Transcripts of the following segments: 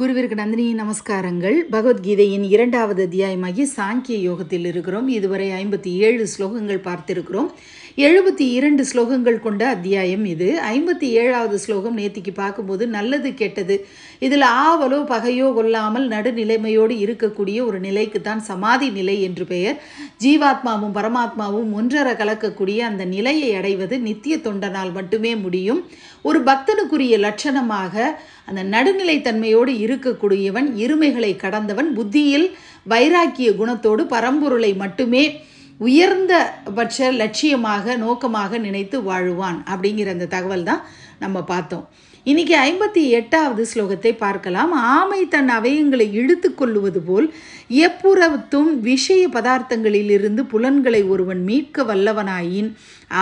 குருவிற்கு நந்தினி நமஸ்காரங்கள் பகவத்கீதையின் இரண்டாவது அத்தியாயமாகி சாங்கிய யோகத்தில் இருக்கிறோம் இதுவரை ஐம்பத்தி ஏழு ஸ்லோகங்கள் பார்த்திருக்கிறோம் எழுபத்தி இரண்டு ஸ்லோகங்கள் கொண்ட அத்தியாயம் இது ஐம்பத்தி ஏழாவது ஸ்லோகம் நேத்திக்கு பார்க்கும்போது நல்லது கெட்டது இதில் ஆவலோ பகையோ கொல்லாமல் நடுநிலைமையோடு இருக்கக்கூடிய ஒரு நிலைக்கு தான் சமாதி நிலை என்று பெயர் ஜீவாத்மாவும் பரமாத்மாவும் ஒன்றர கலக்கக்கூடிய அந்த நிலையை அடைவது நித்திய தொண்டனால் மட்டுமே முடியும் ஒரு பக்தனுக்குரிய லட்சணமாக அந்த நடுநிலைத்தன்மையோடு இருக்கக்கூடியவன் இருமைகளை கடந்தவன் புத்தியில் வைராக்கிய குணத்தோடு பரம்பொருளை மட்டுமே உயர்ந்த பட்ச லட்சியமாக நோக்கமாக நினைத்து வாழுவான் அப்படிங்கிற அந்த தகவல் தான் நம்ம பார்த்தோம் இன்னைக்கு ஐம்பத்தி எட்டாவது ஸ்லோகத்தை பார்க்கலாம் ஆமை தன் அவயங்களை இழுத்து கொள்ளுவது போல் எப்புறத்தும் விஷய பதார்த்தங்களிலிருந்து புலன்களை ஒருவன் மீட்க வல்லவனாயின்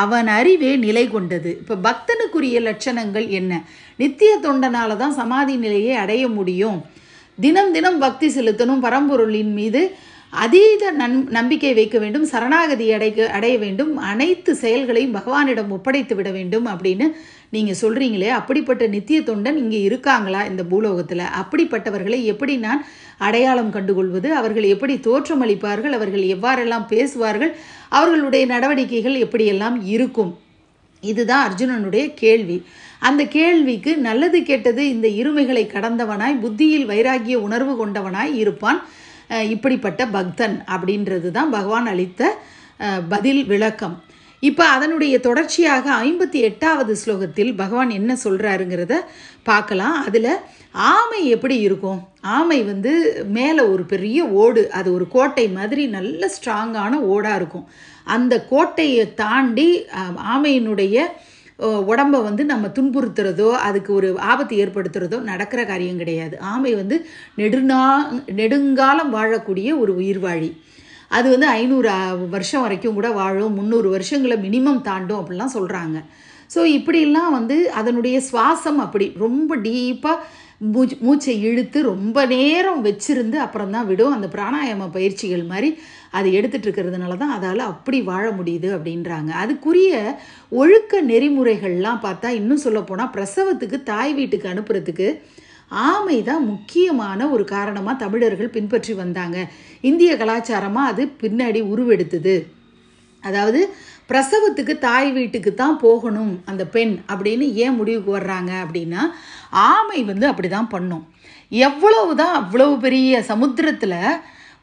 அவன் அறிவே நிலை கொண்டது இப்போ பக்தனுக்குரிய லட்சணங்கள் என்ன நித்திய தொண்டனால தான் சமாதி நிலையை அடைய முடியும் தினம் தினம் பக்தி செலுத்தணும் பரம்பொருளின் மீது அதீத நன் நம்பிக்கை வைக்க வேண்டும் சரணாகதி அடைக்க அடைய வேண்டும் அனைத்து செயல்களையும் பகவானிடம் ஒப்படைத்து விட வேண்டும் அப்படின்னு நீங்கள் சொல்கிறீங்களே அப்படிப்பட்ட நித்திய தொண்டன் இங்கே இருக்காங்களா இந்த பூலோகத்தில் அப்படிப்பட்டவர்களை எப்படி நான் அடையாளம் கண்டுகொள்வது அவர்கள் எப்படி தோற்றமளிப்பார்கள் அவர்கள் எவ்வாறெல்லாம் பேசுவார்கள் அவர்களுடைய நடவடிக்கைகள் எப்படியெல்லாம் இருக்கும் இதுதான் அர்ஜுனனுடைய கேள்வி அந்த கேள்விக்கு நல்லது கெட்டது இந்த இருமைகளை கடந்தவனாய் புத்தியில் வைராகிய உணர்வு கொண்டவனாய் இருப்பான் இப்படிப்பட்ட பக்தன் அப்படின்றது தான் பகவான் அளித்த பதில் விளக்கம் இப்போ அதனுடைய தொடர்ச்சியாக ஐம்பத்தி எட்டாவது ஸ்லோகத்தில் பகவான் என்ன சொல்கிறாருங்கிறத பார்க்கலாம் அதில் ஆமை எப்படி இருக்கும் ஆமை வந்து மேலே ஒரு பெரிய ஓடு அது ஒரு கோட்டை மாதிரி நல்ல ஸ்ட்ராங்கான ஓடாக இருக்கும் அந்த கோட்டையை தாண்டி ஆமையினுடைய உடம்பை வந்து நம்ம துன்புறுத்துறதோ அதுக்கு ஒரு ஆபத்து ஏற்படுத்துறதோ நடக்கிற காரியம் கிடையாது ஆமை வந்து நெடுநா நெடுங்காலம் வாழக்கூடிய ஒரு உயிர்வாழி அது வந்து ஐநூறு வருஷம் வரைக்கும் கூட வாழும் முந்நூறு வருஷங்களை மினிமம் தாண்டும் அப்படிலாம் சொல்கிறாங்க ஸோ இப்படிலாம் வந்து அதனுடைய சுவாசம் அப்படி ரொம்ப டீப்பாக மூச்சு மூச்சை இழுத்து ரொம்ப நேரம் வச்சிருந்து அப்புறம் தான் விடும் அந்த பிராணாயாம பயிற்சிகள் மாதிரி அது எடுத்துகிட்டு இருக்கிறதுனால தான் அதால் அப்படி வாழ முடியுது அப்படின்றாங்க அதுக்குரிய ஒழுக்க நெறிமுறைகள்லாம் பார்த்தா இன்னும் சொல்லப்போனால் பிரசவத்துக்கு தாய் வீட்டுக்கு அனுப்புறதுக்கு ஆமை தான் முக்கியமான ஒரு காரணமாக தமிழர்கள் பின்பற்றி வந்தாங்க இந்திய கலாச்சாரமாக அது பின்னாடி உருவெடுத்தது அதாவது பிரசவத்துக்கு தாய் வீட்டுக்கு தான் போகணும் அந்த பெண் அப்படின்னு ஏன் முடிவுக்கு வர்றாங்க அப்படின்னா ஆமை வந்து அப்படி தான் பண்ணும் எவ்வளவு தான் அவ்வளவு பெரிய சமுத்திரத்தில்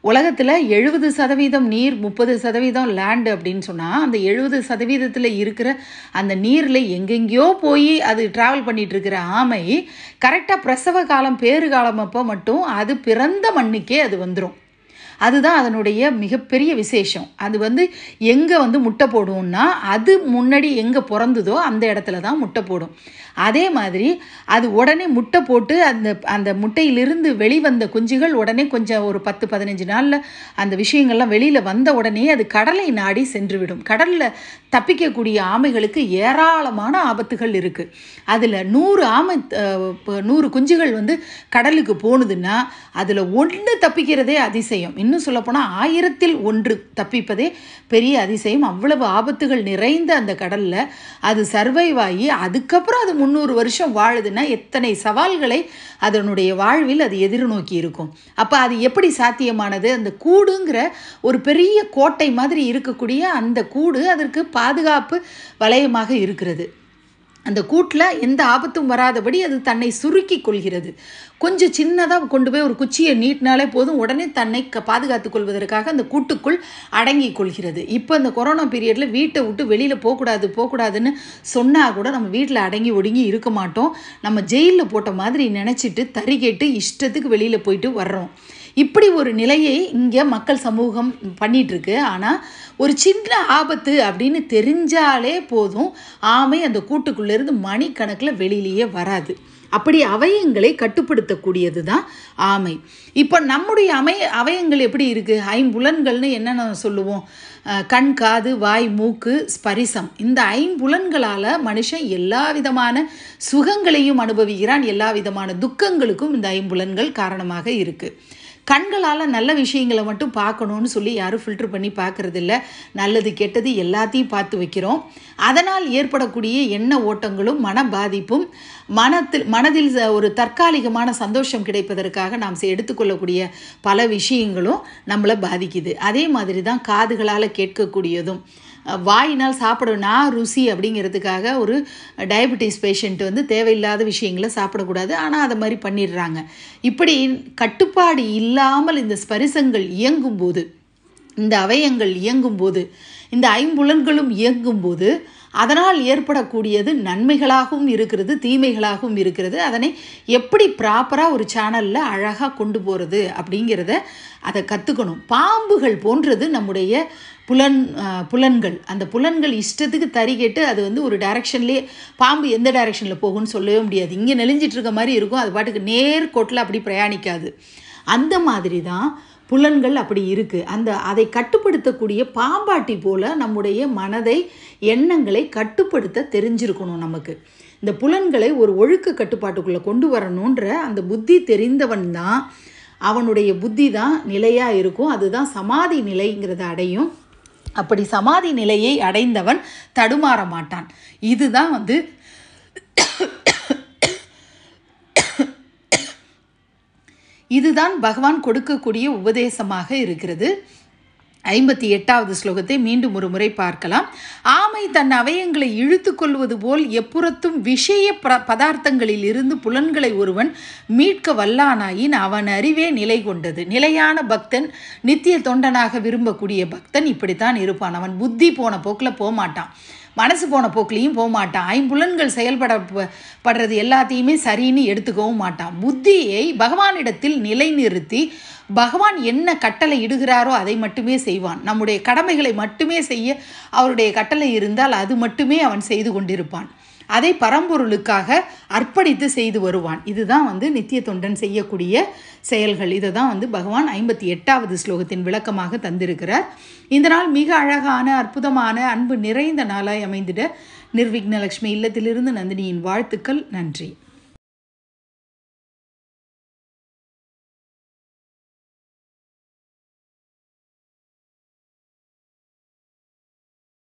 உலகத்தில் எழுபது சதவீதம் நீர் முப்பது சதவீதம் லேண்டு அப்படின்னு சொன்னால் அந்த எழுபது சதவீதத்தில் இருக்கிற அந்த நீரில் எங்கெங்கேயோ போய் அது ட்ராவல் பண்ணிகிட்டு இருக்கிற ஆமை கரெக்டாக பிரசவ காலம் பேறு காலம் அப்போ மட்டும் அது பிறந்த மண்ணுக்கே அது வந்துடும் அதுதான் அதனுடைய மிகப்பெரிய விசேஷம் அது வந்து எங்கே வந்து முட்டை போடும்னா அது முன்னாடி எங்கே பிறந்ததோ அந்த இடத்துல தான் முட்டை போடும் அதே மாதிரி அது உடனே முட்டை போட்டு அந்த அந்த முட்டையிலிருந்து வெளிவந்த குஞ்சுகள் உடனே கொஞ்சம் ஒரு பத்து பதினஞ்சு நாளில் அந்த விஷயங்கள்லாம் வெளியில் வந்த உடனே அது கடலை நாடி சென்றுவிடும் கடலில் தப்பிக்கக்கூடிய ஆமைகளுக்கு ஏராளமான ஆபத்துகள் இருக்குது அதில் நூறு ஆமை நூறு குஞ்சுகள் வந்து கடலுக்கு போனதுன்னா அதில் ஒன்று தப்பிக்கிறதே அதிசயம் இன்னும் சொல்லப்போனால் ஆயிரத்தில் ஒன்று தப்பிப்பதே பெரிய அதிசயம் அவ்வளவு ஆபத்துகள் நிறைந்த அந்த கடலில் அது சர்வைவ் ஆகி அதுக்கப்புறம் அது முந்நூறு வருஷம் வாழுதுன்னா எத்தனை சவால்களை அதனுடைய வாழ்வில் அது எதிர்நோக்கி இருக்கும் அப்போ அது எப்படி சாத்தியமானது அந்த கூடுங்கிற ஒரு பெரிய கோட்டை மாதிரி இருக்கக்கூடிய அந்த கூடு அதற்கு பாதுகாப்பு வலயமாக இருக்கிறது அந்த கூட்டில் எந்த ஆபத்தும் வராதபடி அது தன்னை சுருக்கி கொள்கிறது கொஞ்சம் சின்னதாக கொண்டு போய் ஒரு குச்சியை நீட்டினாலே போதும் உடனே தன்னை க பாதுகாத்து கொள்வதற்காக அந்த கூட்டுக்குள் அடங்கி கொள்கிறது இப்போ அந்த கொரோனா பீரியடில் வீட்டை விட்டு வெளியில் போகக்கூடாது போகக்கூடாதுன்னு சொன்னால் கூட நம்ம வீட்டில் அடங்கி ஒடுங்கி இருக்க மாட்டோம் நம்ம ஜெயிலில் போட்ட மாதிரி நினச்சிட்டு கேட்டு இஷ்டத்துக்கு வெளியில் போயிட்டு வர்றோம் இப்படி ஒரு நிலையை இங்கே மக்கள் சமூகம் பண்ணிகிட்ருக்கு ஆனால் ஒரு சின்ன ஆபத்து அப்படின்னு தெரிஞ்சாலே போதும் ஆமை அந்த கூட்டுக்குள்ளேருந்து மணிக்கணக்கில் வெளியிலேயே வராது அப்படி அவயங்களை கட்டுப்படுத்தக்கூடியது தான் ஆமை இப்போ நம்முடைய அமை அவயங்கள் எப்படி இருக்குது ஐம்புலன்கள்னு என்னென்ன சொல்லுவோம் கண் காது வாய் மூக்கு ஸ்பரிசம் இந்த ஐம்புலன்களால் மனுஷன் எல்லா விதமான சுகங்களையும் அனுபவிக்கிறான் எல்லா விதமான துக்கங்களுக்கும் இந்த ஐம்புலன்கள் காரணமாக இருக்குது கண்களால் நல்ல விஷயங்களை மட்டும் பார்க்கணும்னு சொல்லி யாரும் ஃபில்டர் பண்ணி இல்லை நல்லது கெட்டது எல்லாத்தையும் பார்த்து வைக்கிறோம் அதனால் ஏற்படக்கூடிய எண்ண ஓட்டங்களும் மன பாதிப்பும் மனத்தில் மனதில் ஒரு தற்காலிகமான சந்தோஷம் கிடைப்பதற்காக நாம் எடுத்துக்கொள்ளக்கூடிய பல விஷயங்களும் நம்மளை பாதிக்குது அதே மாதிரி தான் காதுகளால் கேட்கக்கூடியதும் வாயினால் சாப்பிடணும்னா ருசி அப்படிங்கிறதுக்காக ஒரு டயபெட்டிஸ் பேஷண்ட் வந்து தேவையில்லாத விஷயங்களை சாப்பிடக்கூடாது ஆனால் அதை மாதிரி பண்ணிடுறாங்க இப்படி கட்டுப்பாடு இல்லாமல் இந்த ஸ்பரிசங்கள் இயங்கும்போது இந்த அவயங்கள் இயங்கும்போது இந்த ஐம்புலன்களும் இயங்கும்போது அதனால் ஏற்படக்கூடியது நன்மைகளாகவும் இருக்கிறது தீமைகளாகவும் இருக்கிறது அதனை எப்படி ப்ராப்பராக ஒரு சேனலில் அழகாக கொண்டு போகிறது அப்படிங்கிறத அதை கற்றுக்கணும் பாம்புகள் போன்றது நம்முடைய புலன் புலன்கள் அந்த புலன்கள் இஷ்டத்துக்கு தறி கேட்டு அது வந்து ஒரு டைரக்ஷன்லேயே பாம்பு எந்த டைரக்ஷனில் போகும்னு சொல்லவே முடியாது இங்கே நெளிஞ்சிட்டு இருக்க மாதிரி இருக்கும் அது பாட்டுக்கு நேர் கொட்டில் அப்படி பிரயாணிக்காது அந்த மாதிரி தான் புலன்கள் அப்படி இருக்குது அந்த அதை கட்டுப்படுத்தக்கூடிய பாம்பாட்டி போல் நம்முடைய மனதை எண்ணங்களை கட்டுப்படுத்த தெரிஞ்சிருக்கணும் நமக்கு இந்த புலன்களை ஒரு ஒழுக்க கட்டுப்பாட்டுக்குள்ளே கொண்டு வரணுன்ற அந்த புத்தி தெரிந்தவன் தான் அவனுடைய புத்தி தான் நிலையாக இருக்கும் அதுதான் சமாதி நிலைங்கிறத அடையும் அப்படி சமாதி நிலையை அடைந்தவன் தடுமாற மாட்டான் இதுதான் வந்து இதுதான் பகவான் கொடுக்கக்கூடிய உபதேசமாக இருக்கிறது ஐம்பத்தி எட்டாவது ஸ்லோகத்தை மீண்டும் ஒரு முறை பார்க்கலாம் ஆமை தன் அவயங்களை இழுத்து கொள்வது போல் எப்புறத்தும் விஷய ப பதார்த்தங்களில் இருந்து புலன்களை ஒருவன் மீட்க வல்லானாயின் அவன் அறிவே நிலை கொண்டது நிலையான பக்தன் நித்திய தொண்டனாக விரும்பக்கூடிய பக்தன் இப்படித்தான் இருப்பான் அவன் புத்தி போன போக்கில் போகமாட்டான் மனசு போன போக்கிலையும் போக மாட்டான் ஐம்புலன்கள் செயல்பட படுறது எல்லாத்தையுமே சரின்னு எடுத்துக்கவும் மாட்டான் புத்தியை பகவானிடத்தில் நிலைநிறுத்தி பகவான் என்ன கட்டளை இடுகிறாரோ அதை மட்டுமே செய்வான் நம்முடைய கடமைகளை மட்டுமே செய்ய அவருடைய கட்டளை இருந்தால் அது மட்டுமே அவன் செய்து கொண்டிருப்பான் அதை பரம்பொருளுக்காக அர்ப்பணித்து செய்து வருவான் இதுதான் வந்து நித்திய தொண்டன் செய்யக்கூடிய செயல்கள் இதை தான் வந்து பகவான் ஐம்பத்தி எட்டாவது ஸ்லோகத்தின் விளக்கமாக தந்திருக்கிறார் இந்த நாள் மிக அழகான அற்புதமான அன்பு நிறைந்த நாளாய் அமைந்திட நிர்விக்னலக்ஷ்மி இல்லத்திலிருந்து நந்தினியின் வாழ்த்துக்கள் நன்றி